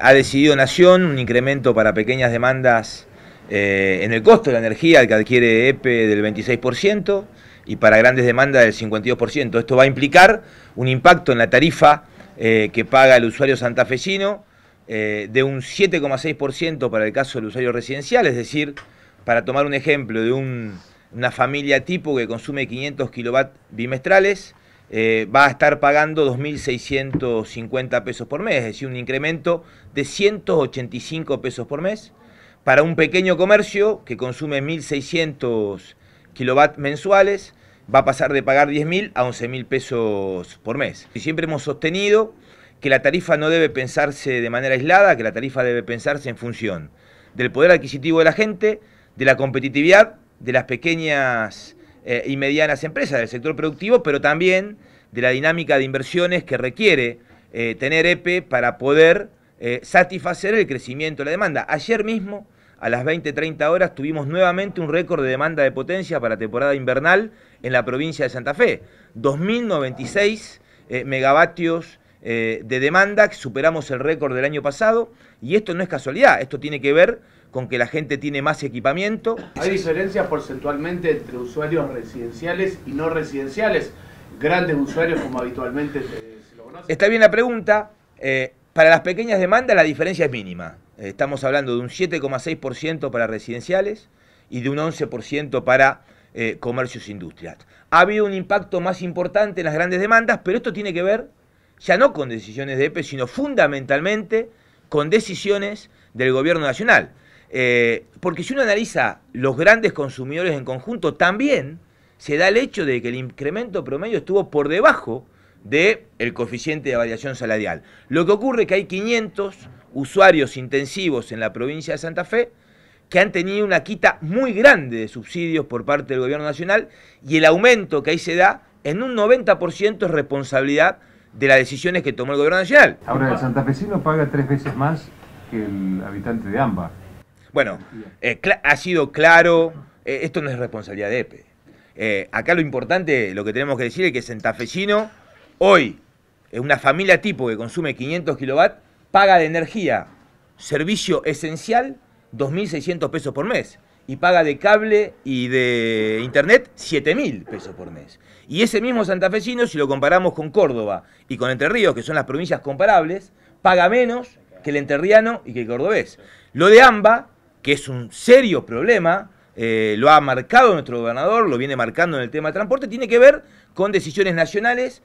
Ha decidido Nación un incremento para pequeñas demandas eh, en el costo de la energía que adquiere EPE del 26% y para grandes demandas del 52%. Esto va a implicar un impacto en la tarifa eh, que paga el usuario santafesino eh, de un 7,6% para el caso del usuario residencial, es decir, para tomar un ejemplo de una familia tipo que consume 500 kilovat bimestrales, eh, va a estar pagando 2.650 pesos por mes, es decir, un incremento de 185 pesos por mes para un pequeño comercio que consume 1.600 kilovatios mensuales va a pasar de pagar 10.000 a 11.000 pesos por mes. Y siempre hemos sostenido que la tarifa no debe pensarse de manera aislada, que la tarifa debe pensarse en función del poder adquisitivo de la gente, de la competitividad de las pequeñas eh, y medianas empresas del sector productivo, pero también de la dinámica de inversiones que requiere eh, tener EPE para poder eh, satisfacer el crecimiento de la demanda. Ayer mismo, a las 20-30 horas, tuvimos nuevamente un récord de demanda de potencia para temporada invernal en la provincia de Santa Fe. 2.096 megavatios eh, de demanda, que superamos el récord del año pasado, y esto no es casualidad, esto tiene que ver con que la gente tiene más equipamiento. Hay diferencias porcentualmente entre usuarios residenciales y no residenciales, grandes usuarios como habitualmente se, lo conoce. Está bien la pregunta, eh, para las pequeñas demandas la diferencia es mínima, estamos hablando de un 7,6% para residenciales y de un 11% para eh, comercios e industriales. Ha habido un impacto más importante en las grandes demandas, pero esto tiene que ver ya no con decisiones de EPE, e, sino fundamentalmente con decisiones del gobierno nacional. Eh, porque si uno analiza los grandes consumidores en conjunto, también se da el hecho de que el incremento promedio estuvo por debajo del coeficiente de variación salarial. Lo que ocurre es que hay 500 usuarios intensivos en la provincia de Santa Fe que han tenido una quita muy grande de subsidios por parte del gobierno nacional y el aumento que ahí se da en un 90% es responsabilidad de las decisiones que tomó el gobierno nacional. Ahora, el santafesino paga tres veces más que el habitante de AMBA. Bueno, eh, ha sido claro, eh, esto no es responsabilidad de EPE. E. Eh, acá lo importante, lo que tenemos que decir es que santafesino hoy, es una familia tipo que consume 500 kilovatios, paga de energía, servicio esencial, 2.600 pesos por mes y paga de cable y de internet 7 mil pesos por mes. Y ese mismo santafesino, si lo comparamos con Córdoba y con Entre Ríos, que son las provincias comparables, paga menos que el enterriano y que el cordobés. Lo de AMBA, que es un serio problema, eh, lo ha marcado nuestro gobernador, lo viene marcando en el tema de transporte, tiene que ver con decisiones nacionales